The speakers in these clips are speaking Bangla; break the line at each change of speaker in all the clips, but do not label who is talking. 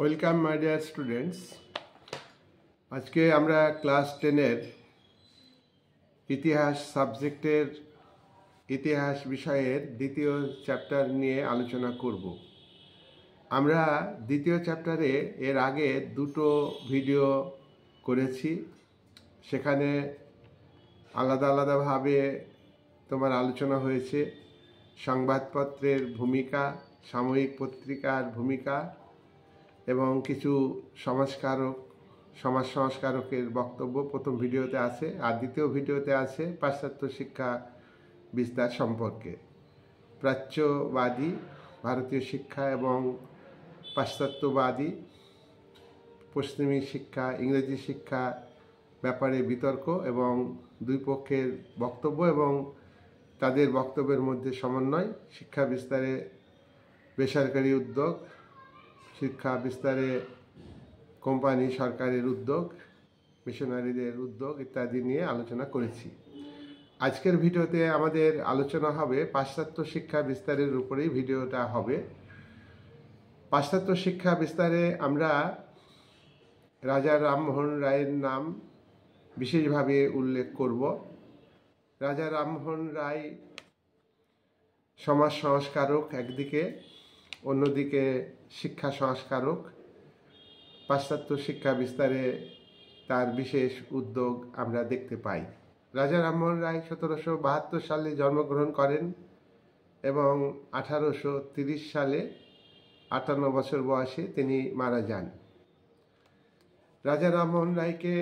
ওয়েলকাম মাই ডিয়ার স্টুডেন্টস আজকে আমরা ক্লাস টেনের ইতিহাস সাবজেক্টের ইতিহাস বিষয়ের দ্বিতীয় চ্যাপ্টার নিয়ে আলোচনা করব আমরা দ্বিতীয় চ্যাপ্টারে এর আগে দুটো ভিডিও করেছি সেখানে আলাদা আলাদাভাবে তোমার আলোচনা হয়েছে সংবাদপত্রের ভূমিকা সাময়িক পত্রিকার ভূমিকা এবং কিছু সমাজকারক সমাজ সংস্কারকের বক্তব্য প্রথম ভিডিওতে আছে আর দ্বিতীয় ভিডিওতে আছে পাশ্চাত্য শিক্ষা বিস্তার সম্পর্কে প্রাচ্যবাদী ভারতীয় শিক্ষা এবং পাশ্চাত্যবাদী পশ্চিমী শিক্ষা ইংরেজি শিক্ষা ব্যাপারে বিতর্ক এবং দুই পক্ষের বক্তব্য এবং তাদের বক্তব্যের মধ্যে সমন্বয় শিক্ষা বিস্তারে বেসরকারি উদ্যোগ শিক্ষা বিস্তারে কোম্পানি সরকারের উদ্যোগ মিশনারিদের উদ্যোগ ইত্যাদি নিয়ে আলোচনা করেছি আজকের ভিডিওতে আমাদের আলোচনা হবে পাশ্চাত্য শিক্ষা বিস্তারের উপরেই ভিডিওটা হবে পাশ্চাত্য শিক্ষা বিস্তারে আমরা রাজা রামমোহন রায়ের নাম বিশেষভাবে উল্লেখ করব রাজা রামমোহন রায় সমাজ সংস্কারক একদিকে অন্যদিকে শিক্ষা সংস্কারক পাশ্চাত্য শিক্ষা বিস্তারে তার বিশেষ উদ্যোগ আমরা দেখতে পাই রাজা রামমোহন রায় সতেরোশো বাহাত্তর সালে জন্মগ্রহণ করেন এবং আঠারোশো তিরিশ সালে আটান্ন বছর বয়সে তিনি মারা যান রাজা রামমোহন রায়কে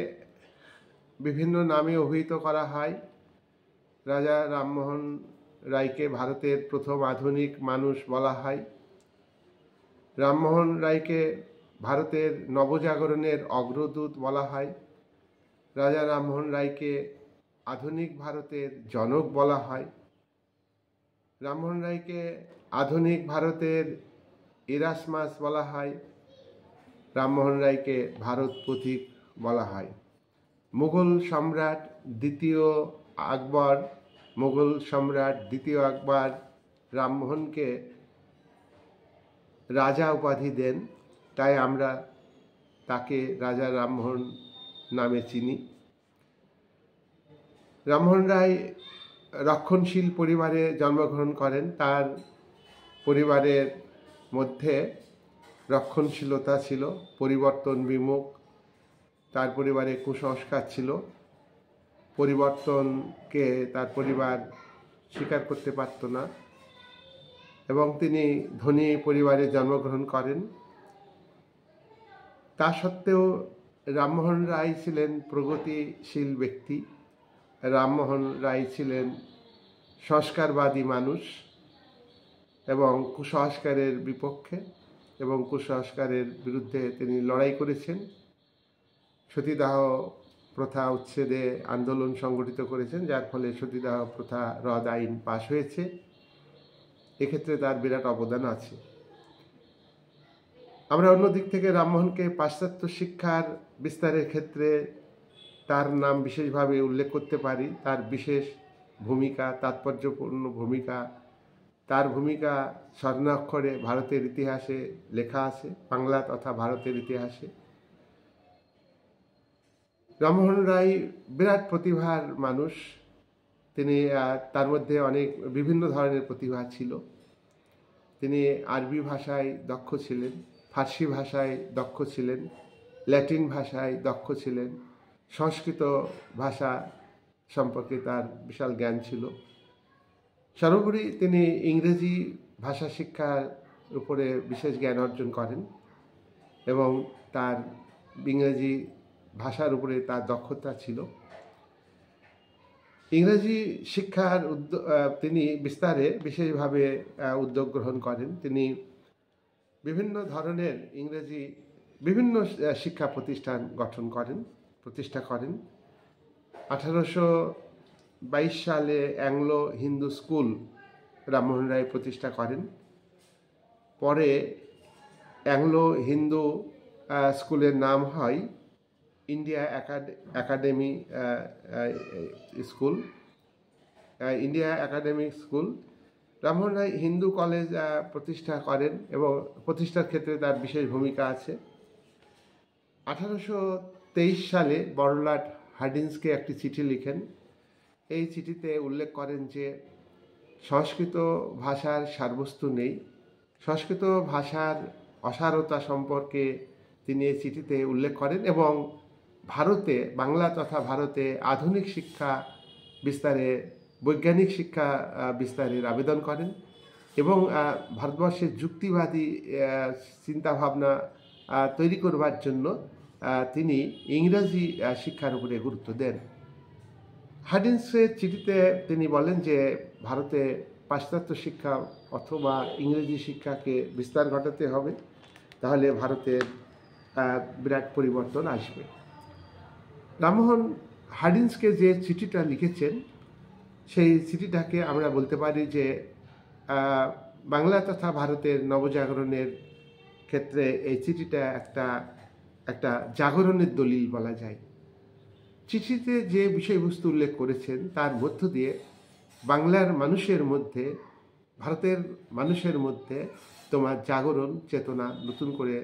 বিভিন্ন নামে অভিহিত করা হয় রাজা রামমোহন রায়কে ভারতের প্রথম আধুনিক মানুষ বলা হয় রামমোহন রায়কে ভারতের নবজাগরণের অগ্রদূত বলা হয় রাজা রামমোহন রায়কে আধুনিক ভারতের জনক বলা হয় রামমোহন রায়কে আধুনিক ভারতের ইরাসমাস বলা হয় রামমোহন রায়কে ভারত প্রতীক বলা হয় মুঘল সম্রাট দ্বিতীয় আকবর মুঘল সম্রাট দ্বিতীয় আকবর রামমোহনকে রাজা উপাধি দেন তাই আমরা তাকে রাজা রামমোহন নামে চিনি রামমোহন রায় রক্ষণশীল পরিবারে জন্মগ্রহণ করেন তার পরিবারের মধ্যে রক্ষণশীলতা ছিল পরিবর্তন বিমুখ তার পরিবারে কুসংস্কার ছিল পরিবর্তনকে তার পরিবার স্বীকার করতে পারত না এবং তিনি ধনী পরিবারে জন্মগ্রহণ করেন তা সত্ত্বেও রামমোহন রায় ছিলেন প্রগতিশীল ব্যক্তি রামমোহন রায় ছিলেন সংস্কারবাদী মানুষ এবং কুসংস্কারের বিপক্ষে এবং কুসংস্কারের বিরুদ্ধে তিনি লড়াই করেছেন সতীদাহ প্রথা উচ্ছেদে আন্দোলন সংগঠিত করেছেন যার ফলে সতীদাহ প্রথা রদ আইন পাশ হয়েছে এক্ষেত্রে তার বিরাট অবদান আছে আমরা অন্য দিক থেকে রামমোহনকে পাশ্চাত্য শিক্ষার বিস্তারের ক্ষেত্রে তার নাম বিশেষভাবে উল্লেখ করতে পারি তার বিশেষ ভূমিকা তাৎপর্যপূর্ণ ভূমিকা তার ভূমিকা স্বর্ণাক্ষরে ভারতের ইতিহাসে লেখা আছে বাংলা তথা ভারতের ইতিহাসে রামমোহন রায় বিরাট প্রতিভার মানুষ তিনি তার মধ্যে অনেক বিভিন্ন ধরনের প্রতিভা ছিল তিনি আরবি ভাষায় দক্ষ ছিলেন ফার্সি ভাষায় দক্ষ ছিলেন ল্যাটিন ভাষায় দক্ষ ছিলেন সংস্কৃত ভাষা সম্পর্কে তার বিশাল জ্ঞান ছিল সর্বোপরি তিনি ইংরেজি ভাষা শিক্ষার উপরে বিশেষ জ্ঞান অর্জন করেন এবং তার ইংরেজি ভাষার উপরে তার দক্ষতা ছিল ইংরেজি শিক্ষার তিনি বিস্তারে বিশেষভাবে উদ্যোগ গ্রহণ করেন তিনি বিভিন্ন ধরনের ইংরেজি বিভিন্ন শিক্ষা প্রতিষ্ঠান গঠন করেন প্রতিষ্ঠা করেন আঠারোশো বাইশ সালে অ্যাংলো হিন্দু স্কুল রামমোহন রায় প্রতিষ্ঠা করেন পরে অ্যাংলো হিন্দু স্কুলের নাম হয় India academy school India academy school ব্রাহ্মণ রায় হিন্দু কলেজ প্রতিষ্ঠা করেন এবং প্রতিষ্ঠার ক্ষেত্রে তার বিশেষ ভূমিকা আছে আঠারোশো তেইশ সালে বড়লাট হার্ডিন্সকে একটি চিঠি লিখেন এই চিঠিতে উল্লেখ করেন যে সংস্কৃত ভাষার সারবস্তু নেই সংস্কৃত ভাষার অসারতা সম্পর্কে তিনি এই চিঠিতে উল্লেখ করেন এবং ভারতে বাংলা তথা ভারতে আধুনিক শিক্ষা বিস্তারে বৈজ্ঞানিক শিক্ষা বিস্তারের আবেদন করেন এবং ভারতবর্ষের যুক্তিবাদী চিন্তাভাবনা তৈরি করবার জন্য তিনি ইংরাজি শিক্ষার উপরে গুরুত্ব দেন হার্ডিনসের চিঠিতে তিনি বলেন যে ভারতে পাশ্চাত্য শিক্ষা অথবা ইংরেজি শিক্ষাকে বিস্তার ঘটাতে হবে তাহলে ভারতের বিরাট পরিবর্তন আসবে রামমোহন হার্ডিন্সকে যে চিঠিটা লিখেছেন সেই চিঠিটাকে আমরা বলতে পারি যে বাংলা তথা ভারতের নবজাগরণের ক্ষেত্রে এই চিঠিটা একটা একটা জাগরণের দলিল বলা যায় চিঠিতে যে বিষয়বস্তু উল্লেখ করেছেন তার মধ্য দিয়ে বাংলার মানুষের মধ্যে ভারতের মানুষের মধ্যে তোমার জাগরণ চেতনা নতুন করে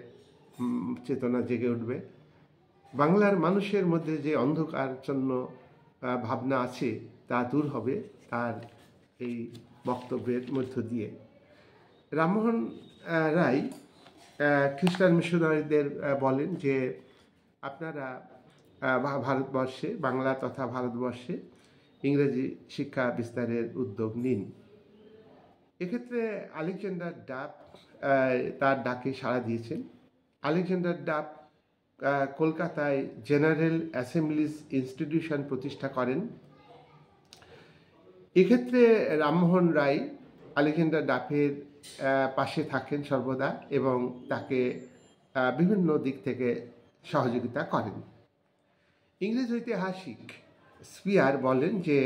চেতনা জেগে উঠবে বাংলার মানুষের মধ্যে যে অন্ধকার জন্য ভাবনা আছে তা দূর হবে তার এই বক্তব্যের মধ্য দিয়ে রামমোহন রায় খ্রিস্টান মিশনারিদের বলেন যে আপনারা ভারতবর্ষে বাংলা তথা ভারতবর্ষে ইংরেজি শিক্ষা বিস্তারের উদ্যোগ নিন এক্ষেত্রে আলেকজান্ডার ডাব তার ডাকে সাড়া দিয়েছেন আলেকজান্ডার ডাব কলকাতায় জেনারেল অ্যাসেম্বলিজ ইনস্টিটিউশন প্রতিষ্ঠা করেন এক্ষেত্রে রামমোহন রায় আলেকজান্ডার ডাফের পাশে থাকেন সর্বদা এবং তাকে বিভিন্ন দিক থেকে সহযোগিতা করেন ইংরেজ ঐতিহাসিক স্পিয়ার বলেন যে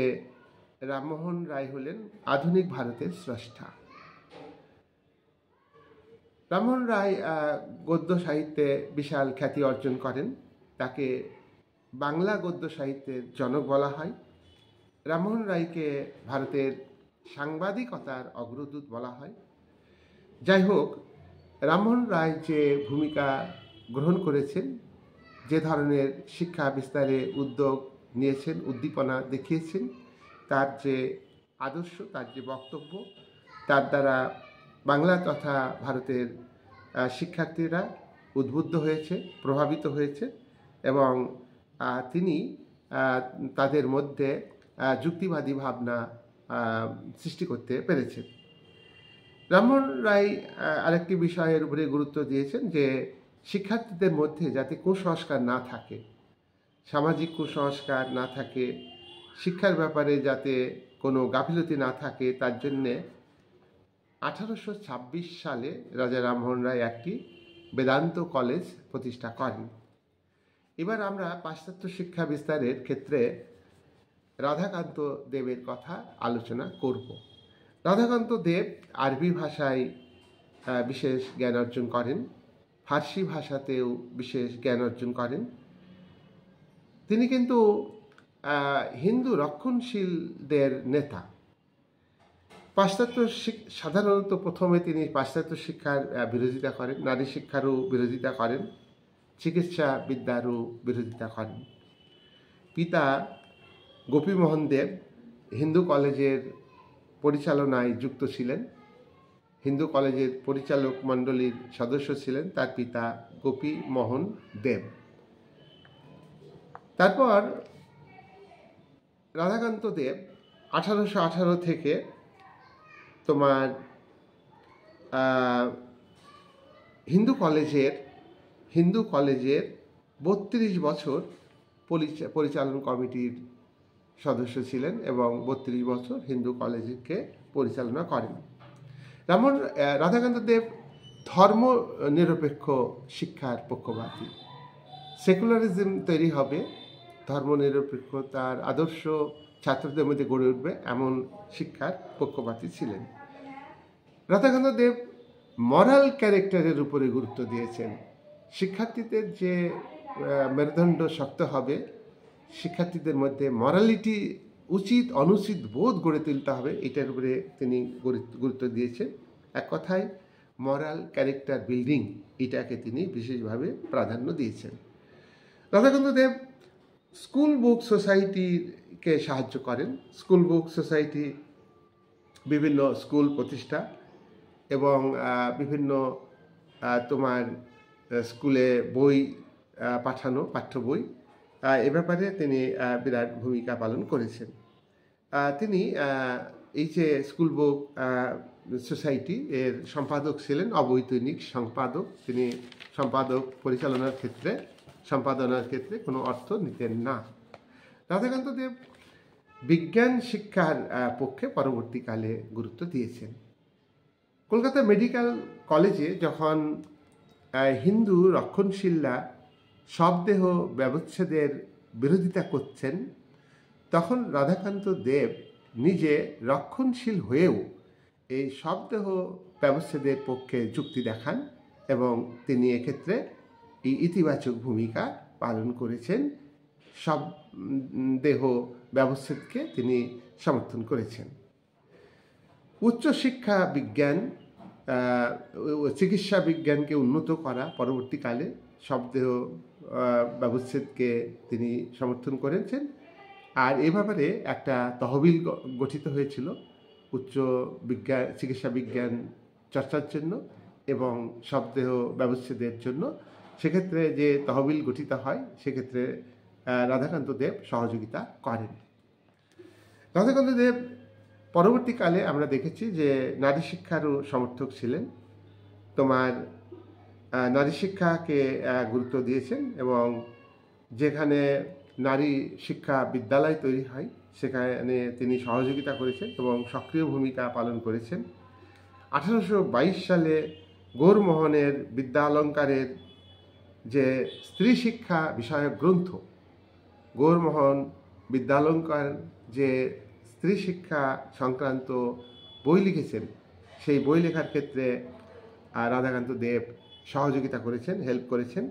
রামমোহন রায় হলেন আধুনিক ভারতের স্রষ্টা রামমোহন রায় গদ্য সাহিত্যে বিশাল খ্যাতি অর্জন করেন তাকে বাংলা গদ্য সাহিত্যের জনক বলা হয় রামমোহন রায়কে ভারতের সাংবাদিকতার অগ্রদূত বলা হয় যাই হোক রামমোহন রায় যে ভূমিকা গ্রহণ করেছেন যে ধরনের শিক্ষা বিস্তারে উদ্যোগ নিয়েছেন উদ্দীপনা দেখিয়েছেন তার যে আদর্শ তার যে বক্তব্য তার দ্বারা বাংলা তথা ভারতের শিক্ষার্থীরা উদ্বুদ্ধ হয়েছে প্রভাবিত হয়েছে এবং তিনি তাদের মধ্যে যুক্তিবাদী ভাবনা সৃষ্টি করতে পেরেছেন ব্রাহ্মণ রায় আরেকটি বিষয়ের উপরে গুরুত্ব দিয়েছেন যে শিক্ষার্থীদের মধ্যে যাতে কুসংস্কার না থাকে সামাজিক কুসংস্কার না থাকে শিক্ষার ব্যাপারে যাতে কোনো গাফিলতি না থাকে তার জন্যে আঠারোশো সালে রাজা রামমোহন রায় একটি বেদান্ত কলেজ প্রতিষ্ঠা করেন এবার আমরা পাশ্চাত্য শিক্ষা বিস্তারের ক্ষেত্রে রাধাকান্ত দেবের কথা আলোচনা করব রাধাকান্ত দেব আরবি ভাষায় বিশেষ জ্ঞান অর্জন করেন ফার্সি ভাষাতেও বিশেষ জ্ঞান অর্জন করেন তিনি কিন্তু হিন্দু রক্ষণশীলদের নেতা পাশ্চাত্য সাধারণত প্রথমে তিনি পাশ্চাত্য শিক্ষার বিরোধিতা করেন নারী শিক্ষারও বিরোধিতা করেন চিকিৎসা বিদ্যারও বিরোধিতা করেন পিতা গোপীমোহন দেব হিন্দু কলেজের পরিচালনায় যুক্ত ছিলেন হিন্দু কলেজের পরিচালক মণ্ডলীর সদস্য ছিলেন তার পিতা গোপীমোহন দেব তারপর রাধাকান্ত দেব আঠারোশো আঠারো থেকে তোমার হিন্দু কলেজের হিন্দু কলেজের বত্রিশ বছর পরিচালন কমিটির সদস্য ছিলেন এবং বত্রিশ বছর হিন্দু কলেজকে পরিচালনা করেন রামন রাধাকান্ত দেব ধর্ম নিরপেক্ষ শিক্ষার পক্ষপাতী সেকুলারিজম তৈরি হবে ধর্মনিরপেক্ষতার আদর্শ ছাত্রদের মধ্যে গড়ে উঠবে এমন শিক্ষার পক্ষপাতী ছিলেন রাধাকান্ত দেব মরাল ক্যারেক্টারের উপরে গুরুত্ব দিয়েছেন শিক্ষার্থীদের যে মেরুদণ্ড শক্ত হবে শিক্ষার্থীদের মধ্যে মরালিটি উচিত অনুচিত বোধ গড়ে তুলতে হবে এটার উপরে তিনি গুরুত্ব দিয়েছেন এক কথায় মরাল ক্যারেক্টার বিল্ডিং এটাকে তিনি বিশেষভাবে প্রাধান্য দিয়েছেন রাধাকান্ত দেব স্কুল বুক সোসাইটিকে সাহায্য করেন স্কুল বুক সোসাইটি বিভিন্ন স্কুল প্রতিষ্ঠা এবং বিভিন্ন তোমার স্কুলে বই পাঠানো পাঠ্য বই এ ব্যাপারে তিনি বিরাট ভূমিকা পালন করেছেন তিনি এই যে স্কুল বুক সোসাইটি এর সম্পাদক ছিলেন অবৈতনিক সম্পাদক তিনি সম্পাদক পরিচালনার ক্ষেত্রে সম্পাদনার ক্ষেত্রে কোনো অর্থ নিতেন না রাধাকান্ত দেব বিজ্ঞান শিক্ষার পক্ষে পরবর্তীকালে গুরুত্ব দিয়েছেন কলকাতা মেডিকেল কলেজে যখন হিন্দু রক্ষণশীলরা শবদেহ ব্যবচ্ছেদের বিরোধিতা করছেন তখন রাধাকান্ত দেব নিজে রক্ষণশীল হয়েও এই শবদেহ ব্যবচ্ছেদের পক্ষে যুক্তি দেখান এবং তিনি এক্ষেত্রে এই ইতিবাচক ভূমিকা পালন করেছেন সব দেহ ব্যবচ্ছেদকে তিনি সমর্থন করেছেন উচ্চশিক্ষা বিজ্ঞান চিকিৎসা বিজ্ঞানকে উন্নত করা পরবর্তীকালে শব্দেহ ব্যবচ্ছেদকে তিনি সমর্থন করেছেন আর এ ব্যাপারে একটা তহবিল গঠিত হয়েছিল উচ্চ বিজ্ঞান চিকিৎসা বিজ্ঞান চর্চার জন্য এবং শব্দেহ ব্যবচ্ছেদের জন্য সেক্ষেত্রে যে তহবিল গঠিত হয় সেক্ষেত্রে রাধাকান্ত দেব সহযোগিতা করেন রাধাকান্ত দেব পরবর্তীকালে আমরা দেখেছি যে নারী শিক্ষারও সমর্থক ছিলেন তোমার নারী শিক্ষাকে গুরুত্ব দিয়েছেন এবং যেখানে নারী শিক্ষা বিদ্যালয় তৈরি হয় সেখানে তিনি সহযোগিতা করেছেন এবং সক্রিয় ভূমিকা পালন করেছেন আঠারোশো সালে গৌরমোহনের বিদ্যালঙ্কারের যে স্ত্রী শিক্ষা বিষয়ক গ্রন্থ গৌরমোহন বিদ্যালঙ্কার যে স্ত্রী শিক্ষা সংক্রান্ত বই লিখেছেন সেই বই লেখার ক্ষেত্রে রাধাকান্ত দেব সহযোগিতা করেছেন হেল্প করেছেন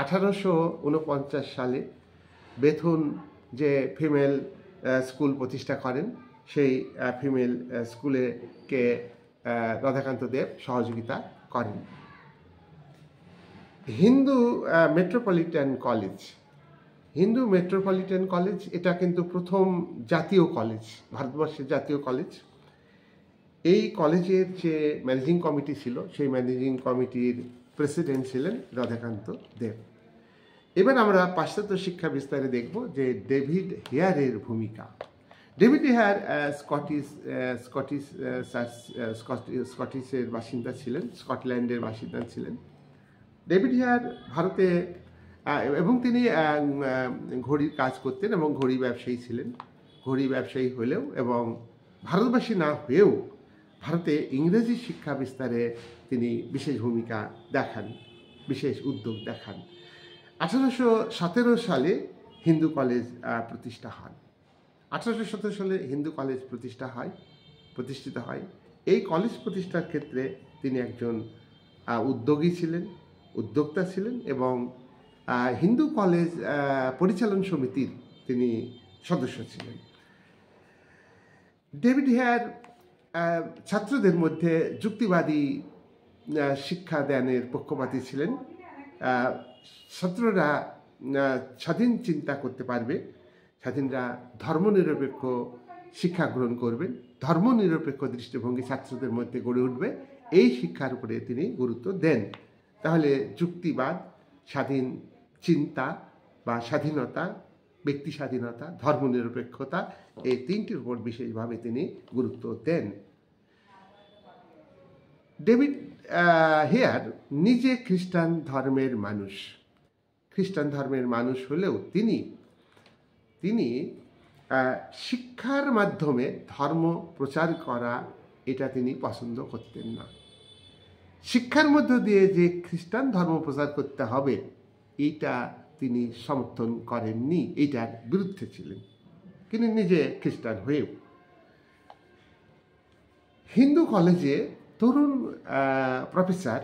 আঠারোশো উনপঞ্চাশ সালে বেথুন যে ফিমেল স্কুল প্রতিষ্ঠা করেন সেই ফিমেল স্কুলে কে রাধাকান্ত দেব সহযোগিতা করেন Hindu metropolitan college Hindu metropolitan college এটা কিন্তু প্রথম জাতীয় কলেজ ভারতবর্ষের জাতীয় কলেজ এই কলেজের যে ম্যানেজিং কমিটি ছিল সেই ম্যানেজিং কমিটির প্রেসিডেন্ট ছিলেন রাধাকান্ত দেব এবার আমরা পাশ্চাত্য শিক্ষা বিস্তারে দেখব যে ডেভিড হেয়ারের ভূমিকা ডেভিড হেয়ার স্কটিশ স্কটিশ স্কটিশের বাসিন্দা ছিলেন স্কটল্যান্ডের বাসিন্দা ছিলেন ডেভিড হেয়ার ভারতে এবং তিনি ঘড়ির কাজ করতেন এবং ঘড়ি ব্যবসায়ী ছিলেন ঘড়ি ব্যবসায়ী হলেও এবং ভারতবাসী না হয়েও ভারতে ইংরেজি শিক্ষা বিস্তারে তিনি বিশেষ ভূমিকা দেখান বিশেষ উদ্যোগ দেখান আঠারোশো সতেরো সালে হিন্দু কলেজ প্রতিষ্ঠা হয় আঠারোশো সতেরো সালে হিন্দু কলেজ প্রতিষ্ঠা হয় প্রতিষ্ঠিত হয় এই কলেজ প্রতিষ্ঠার ক্ষেত্রে তিনি একজন উদ্যোগী ছিলেন উদ্যোক্তা ছিলেন এবং হিন্দু কলেজ পরিচালন সমিতির তিনি সদস্য ছিলেন ডেভিড হেয়ার ছাত্রদের মধ্যে যুক্তিবাদী শিক্ষা দানের পক্ষপাতি ছিলেন ছাত্ররা স্বাধীন চিন্তা করতে পারবে স্বাধীনরা ধর্মনিরপেক্ষ শিক্ষা গ্রহণ করবেন ধর্মনিরপেক্ষ দৃষ্টিভঙ্গি ছাত্রদের মধ্যে গড়ে উঠবে এই শিক্ষার উপরে তিনি গুরুত্ব দেন তাহলে যুক্তিবাদ স্বাধীন চিন্তা বা স্বাধীনতা ব্যক্তি স্বাধীনতা ধর্মনিরপেক্ষতা এই তিনটির উপর বিশেষভাবে তিনি গুরুত্ব দেন ডেভিড হেয়ার নিজে খ্রিস্টান ধর্মের মানুষ খ্রিস্টান ধর্মের মানুষ হলেও তিনি তিনি শিক্ষার মাধ্যমে ধর্ম প্রচার করা এটা তিনি পছন্দ করতেন না শিক্ষার মধ্য দিয়ে যে খ্রিস্টান ধর্ম প্রচার করতে হবে এইটা তিনি সমর্থন করেননি এইটার বিরুদ্ধে ছিলেন তিনি নিজে খ্রিস্টান হয়েও হিন্দু কলেজে তরুণ প্রফেসর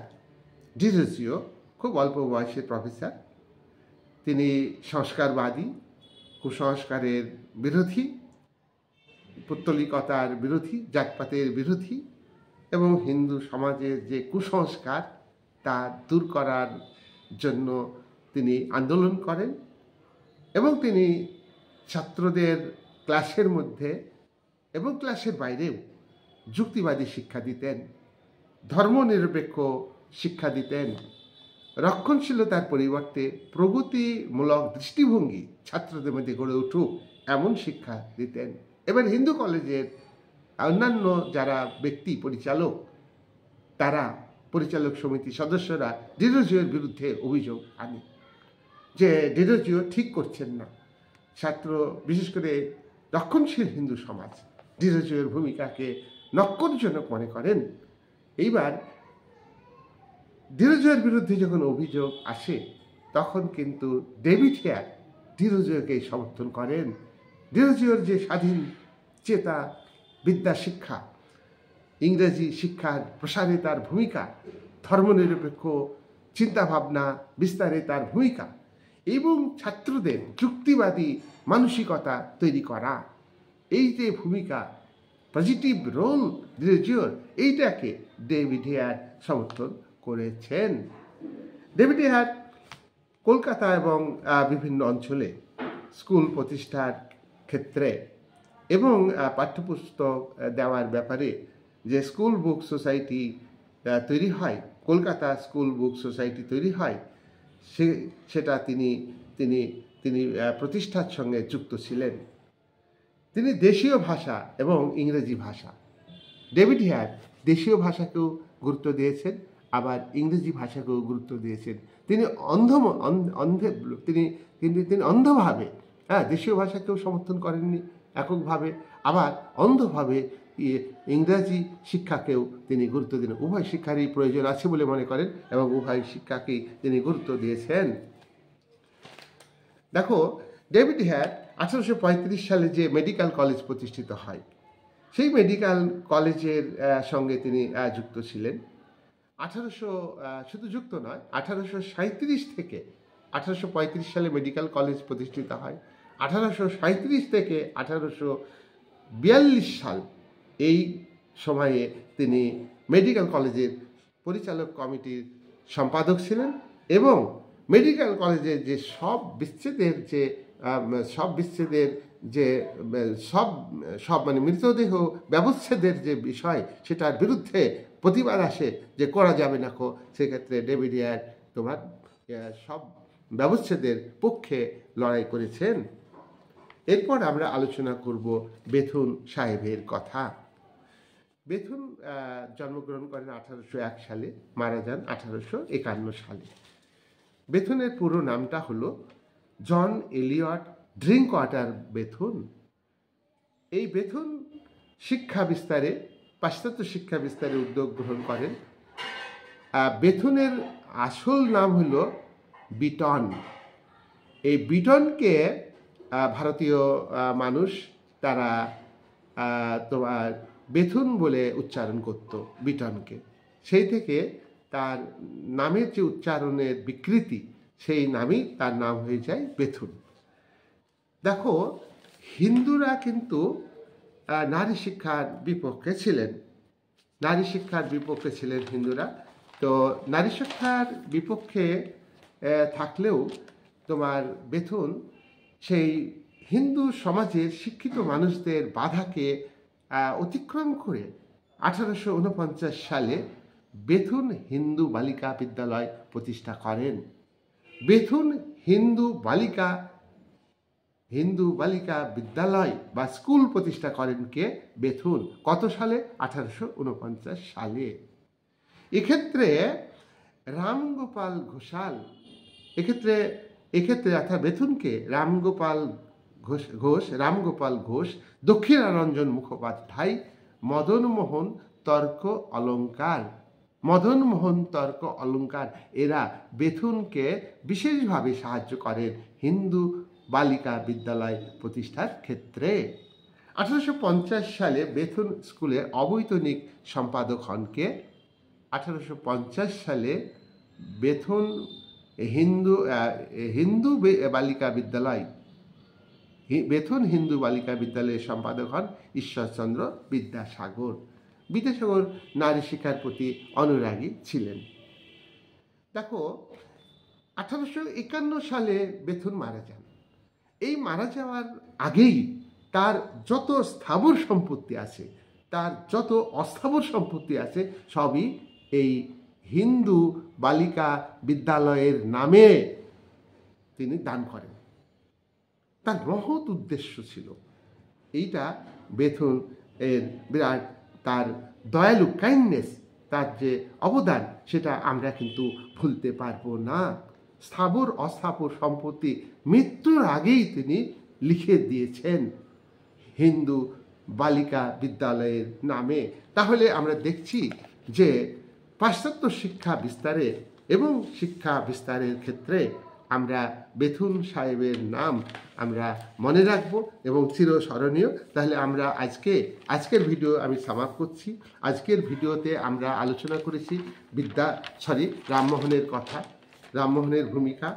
ডিজেসিও খুব অল্প বয়সের প্রফেসর তিনি সংস্কারবাদী কুসংস্কারের বিরোধী পুত্তলিকতার বিরোধী জাতপাতের বিরোধী এবং হিন্দু সমাজের যে কুসংস্কার তা দূর করার জন্য তিনি আন্দোলন করেন এবং তিনি ছাত্রদের ক্লাসের মধ্যে এবং ক্লাসের বাইরেও যুক্তিবাদী শিক্ষা দিতেন ধর্মনিরপেক্ষ শিক্ষা দিতেন রক্ষণশীলতার পরিবর্তে প্রগতিমূলক দৃষ্টিভঙ্গি ছাত্রদের মধ্যে গড়ে উঠুক এমন শিক্ষা দিতেন এবার হিন্দু কলেজের অন্যান্য যারা ব্যক্তি পরিচালক তারা পরিচালক সমিতি সদস্যরা দীর্ঘজয়ের বিরুদ্ধে অভিযোগ আনে যে ডিরোজিও ঠিক করছেন না ছাত্র বিশেষ করে রক্ষণশীল হিন্দু সমাজ ডিরোজিওর ভূমিকাকে নক্করজনক মনে করেন এইবার ডিরোজয়ের বিরুদ্ধে যখন অভিযোগ আসে তখন কিন্তু ডেভিড হেয়ার ডিরোজয়কে সমর্থন করেন ডিরোজয়ের যে স্বাধীন চেতা বিদ্যা শিক্ষা ইংরেজি শিক্ষার প্রসারে তার ভূমিকা ধর্মনিরপেক্ষ চিন্তাভাবনা বিস্তারে তার ভূমিকা এবং ছাত্রদের যুক্তিবাদী মানসিকতা তৈরি করা এই যে ভূমিকা পজিটিভ রোল রিলিজিওর এইটাকে ডেভিড হেয়ার সমর্থন করেছেন ডেভিড হেয়ার কলকাতা এবং বিভিন্ন অঞ্চলে স্কুল প্রতিষ্ঠার ক্ষেত্রে এবং পাঠ্যপুস্তক দেওয়ার ব্যাপারে যে স্কুল বুক সোসাইটি তৈরি হয় কলকাতা স্কুল বুক সোসাইটি তৈরি হয় সে সেটা তিনি তিনি তিনি প্রতিষ্ঠার সঙ্গে যুক্ত ছিলেন তিনি দেশীয় ভাষা এবং ইংরেজি ভাষা ডেভিড হেয়ার দেশীয় ভাষাকেও গুরুত্ব দিয়েছেন আবার ইংরেজি ভাষাকেও গুরুত্ব দিয়েছেন তিনি অন্ধ অন্ধে তিনি কিন্তু তিনি অন্ধভাবে হ্যাঁ দেশীয় ভাষাকেও সমর্থন করেননি এককভাবে আবার অন্ধভাবে ইংরাজি শিক্ষাকেও তিনি গুরুত্ব দিন উভয় শিক্ষারই প্রয়োজন আছে বলে মনে করেন এবং উভয় শিক্ষাকেই তিনি গুরুত্ব দিয়েছেন দেখো ডেভিড হ্যাট আঠারোশো সালে যে মেডিকেল কলেজ প্রতিষ্ঠিত হয় সেই মেডিকেল কলেজের সঙ্গে তিনি যুক্ত ছিলেন আঠারোশো শুধু যুক্ত নয় আঠারোশো থেকে আঠারোশো সালে মেডিকেল কলেজ প্রতিষ্ঠিত হয় আঠারোশো থেকে আঠারোশো সাল এই সময়ে তিনি মেডিকেল কলেজের পরিচালক কমিটির সম্পাদক ছিলেন এবং মেডিকেল কলেজের যে সব বিচ্ছেদের যে সব বিচ্ছেদের যে সব সব মানে মৃতদেহ ব্যবচ্ছেদের যে বিষয় সেটার বিরুদ্ধে প্রতিবাদ আসে যে করা যাবে না কো সেক্ষেত্রে ডেভিড ইয়ার তোমার সব ব্যবচ্ছেদের পক্ষে লড়াই করেছেন এরপর আমরা আলোচনা করব বেথুন সাহেবের কথা বেথুন জন্মগ্রহণ করেন আঠারোশো এক সালে মারা যান আঠারোশো একান্ন সালে বেথুনের পুরো নামটা হলো John Elliot Drinkwater Bethune এই বেথুন শিক্ষা বিস্তারে পাশ্চাত্য শিক্ষা বিস্তারে উদ্যোগ গ্রহণ করেন বেথুনের আসল নাম হল বিটন এই বিটনকে ভারতীয় মানুষ তারা তোমার বেথুন বলে উচ্চারণ করত বিটনকে সেই থেকে তার নামের যে উচ্চারণের বিকৃতি সেই নামই তার নাম হয়ে যায় বেথুন দেখো হিন্দুরা কিন্তু নারী শিক্ষার বিপক্ষে ছিলেন নারী শিক্ষার বিপক্ষে ছিলেন হিন্দুরা তো নারী শিক্ষার বিপক্ষে থাকলেও তোমার বেথুন সেই হিন্দু সমাজের শিক্ষিত মানুষদের বাধাকে অতিক্রম করে আঠারোশো সালে বেথুন হিন্দু বালিকা বিদ্যালয় প্রতিষ্ঠা করেন বেথুন হিন্দু বালিকা হিন্দু বালিকা বিদ্যালয় বা স্কুল প্রতিষ্ঠা করেন কে বেথুন কত সালে আঠারোশো সালে এক্ষেত্রে রামগোপাল ঘোষাল এক্ষেত্রে এক্ষেত্রে অর্থাৎ বেথুনকে রামগোপাল ঘোষ ঘোষ রামগোপাল ঘোষ দক্ষিণারঞ্জন মুখোপাধ্যায় মদনমোহন তর্ক অলঙ্কার মদনমোহন তর্ক অলঙ্কার এরা বেথুনকে বিশেষভাবে সাহায্য করেন হিন্দু বালিকা বিদ্যালয় প্রতিষ্ঠার ক্ষেত্রে আঠারোশো সালে বেথুন স্কুলে অবৈতনিক সম্পাদক হনকে আঠারোশো সালে বেথুন হিন্দু হিন্দু বালিকা বিদ্যালয় বেথুন হিন্দু বালিকা বিদ্যালয়ের সম্পাদক হন ঈশ্বরচন্দ্র বিদ্যাসাগর বিদ্যাসাগর নারী শিক্ষার প্রতি অনুরাগী ছিলেন দেখো আঠারোশো একান্ন সালে বেথুন মারা যান এই মারা যাওয়ার আগেই তার যত স্থাবর সম্পত্তি আছে তার যত অস্থাবর সম্পত্তি আছে সবই এই হিন্দু বালিকা বিদ্যালয়ের নামে তিনি দান করেন তার মহৎ উদ্দেশ্য ছিল এইটা বেথুন এর বিরাট তার দয়ালু কাইন্ডনেস তার যে অবদান সেটা আমরা কিন্তু ভুলতে পারবো না স্থাবর অস্থাবর সম্পত্তি মৃত্যুর আগেই তিনি লিখে দিয়েছেন হিন্দু বালিকা বিদ্যালয়ের নামে তাহলে আমরা দেখছি যে পাশ্চাত্য শিক্ষা বিস্তারে এবং শিক্ষা বিস্তারের ক্ষেত্রে আমরা বেথুন সাহেবের নাম আমরা মনে রাখব এবং চিরস্মরণীয় তাহলে আমরা আজকে আজকের ভিডিও আমি সমাপ্ত করছি আজকের ভিডিওতে আমরা আলোচনা করেছি বিদ্যা সরি রামমোহনের কথা রামমোহনের ভূমিকা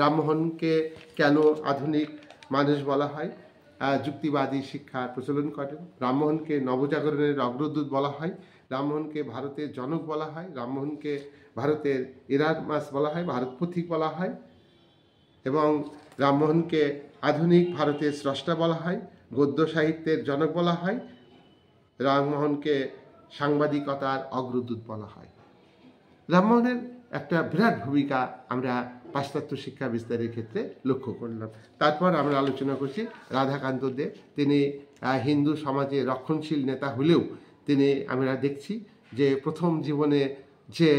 রামমোহনকে কেন আধুনিক মানুষ বলা হয় যুক্তিবাদী শিক্ষা প্রচলন করেন রামমোহনকে নবজাগরণের অগ্রদূত বলা হয় রামমোহনকে ভারতের জনক বলা হয় রামমোহনকে ভারতের ইরার মাস বলা হয় ভারত পথিক বলা হয় এবং রামমোহনকে আধুনিক ভারতের স্রষ্টা বলা হয় গদ্য সাহিত্যের জনক বলা হয় রামমোহনকে সাংবাদিকতার অগ্রদূত বলা হয় রামমোহনের একটা বিরাট ভূমিকা আমরা পাশ্চাত্য শিক্ষা বিস্তারের ক্ষেত্রে লক্ষ্য করলাম তারপর আমরা আলোচনা করছি রাধাকান্ত দে তিনি হিন্দু সমাজে রক্ষণশীল নেতা হলেও তিনি আমরা দেখছি যে প্রথম জীবনে যে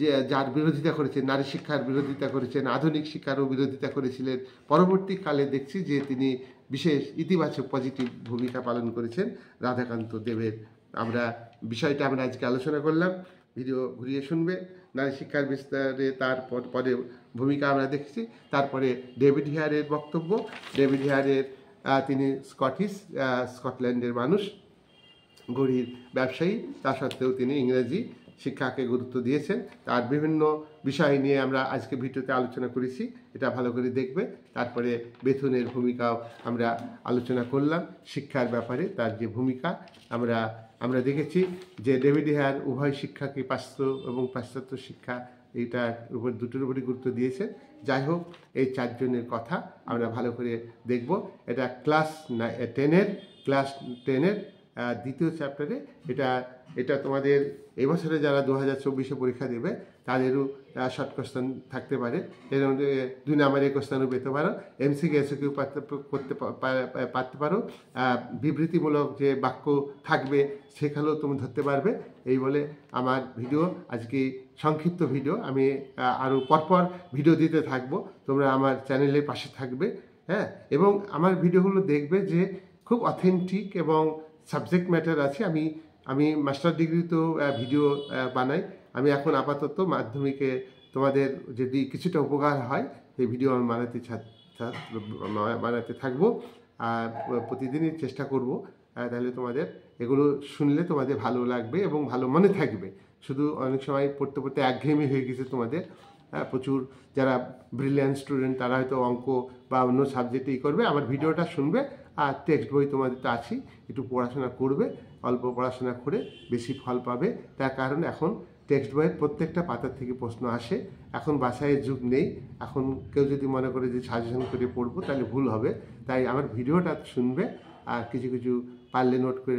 যে যার বিরোধিতা করেছেন নারী শিক্ষার বিরোধিতা করেছেন আধুনিক শিক্ষারও বিরোধিতা করেছিলেন পরবর্তীকালে দেখছি যে তিনি বিশেষ ইতিবাচক পজিটিভ ভূমিকা পালন করেছেন রাধাকান্ত দেবের আমরা বিষয়টা আমরা আজকে আলোচনা করলাম ভিডিও ঘুরিয়ে শুনবে নারী শিক্ষার বিস্তারে তারপর পরে ভূমিকা আমরা দেখছি তারপরে ডেভিড হেয়ারের বক্তব্য ডেভিড হিয়ারের তিনি স্কটিশ স্কটল্যান্ডের মানুষ গড়ির ব্যবসায়ী তা সত্ত্বেও তিনি ইংরেজি শিক্ষাকে গুরুত্ব দিয়েছেন তার বিভিন্ন বিষয় নিয়ে আমরা আজকে ভিডিওতে আলোচনা করেছি এটা ভালো করে দেখবে তারপরে বেতনের ভূমিকাও আমরা আলোচনা করলাম শিক্ষার ব্যাপারে তার যে ভূমিকা আমরা আমরা দেখেছি যে ডেভিড হেয়ার উভয় শিক্ষাকে পাশ্চাত্য এবং পাশ্চাত্য শিক্ষা এটার উপর দুটোর উপরই গুরুত্ব দিয়েছেন যাই হোক এই চারজনের কথা আমরা ভালো করে দেখব এটা ক্লাস টেনের ক্লাস টেনের দ্বিতীয় চ্যাপ্টারে এটা এটা তোমাদের এবছরে যারা দু হাজার চব্বিশে পরীক্ষা দেবে তাদেরও শর্ট কোশ্চেন থাকতে পারে মধ্যে দুই নাম্বারের কোশ্চেনও পেতে পারো এমসিকে কেউ করতে পারতে পারো বিবৃতিমূলক যে বাক্য থাকবে সেখানেও তুমি ধরতে পারবে এই বলে আমার ভিডিও আজকে সংক্ষিপ্ত ভিডিও আমি আরও পরপর ভিডিও দিতে থাকবো তোমরা আমার চ্যানেলের পাশে থাকবে হ্যাঁ এবং আমার ভিডিওগুলো দেখবে যে খুব অথেন্টিক এবং সাবজেক্ট ম্যাটার আছে আমি আমি মাস্টার ডিগ্রি তো ভিডিও বানাই আমি এখন আপাতত মাধ্যমিকে তোমাদের যদি কিছুটা উপকার হয় সেই ভিডিও আমি বানাতে বানাতে থাকবো আর প্রতিদিনই চেষ্টা করব তাহলে তোমাদের এগুলো শুনলে তোমাদের ভালো লাগবে এবং ভালো মনে থাকবে শুধু অনেক সময় পড়তে পড়তে একঘেয়েমি হয়ে গেছে তোমাদের প্রচুর যারা ব্রিলিয়ান্ট স্টুডেন্ট তারা হয়তো অঙ্ক বা অন্য সাবজেক্টেই করবে আমার ভিডিওটা শুনবে আর টেক্সট বই তোমাদের তো আছেই একটু পড়াশোনা করবে অল্প পড়াশোনা করে বেশি ফল পাবে তার কারণ এখন টেক্সট বইয়ের প্রত্যেকটা পাতার থেকে প্রশ্ন আসে এখন বাসায় যুগ নেই এখন কেউ যদি মনে করে যে সাজেশন করে পড়বো তাহলে ভুল হবে তাই আমার ভিডিওটা শুনবে আর কিছু কিছু পারলে নোট করে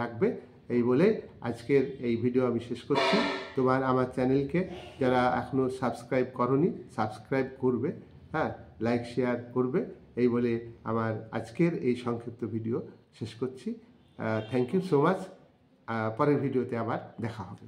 রাখবে এই বলে আজকের এই ভিডিও আমি শেষ করছি তোমার আমার চ্যানেলকে যারা এখনও সাবস্ক্রাইব করনি সাবস্ক্রাইব করবে হ্যাঁ লাইক শেয়ার করবে এই বলে আমার আজকের এই সংক্ষিপ্ত ভিডিও শেষ করছি থ্যাংক ইউ সো মাচ পরের ভিডিওতে আবার দেখা হবে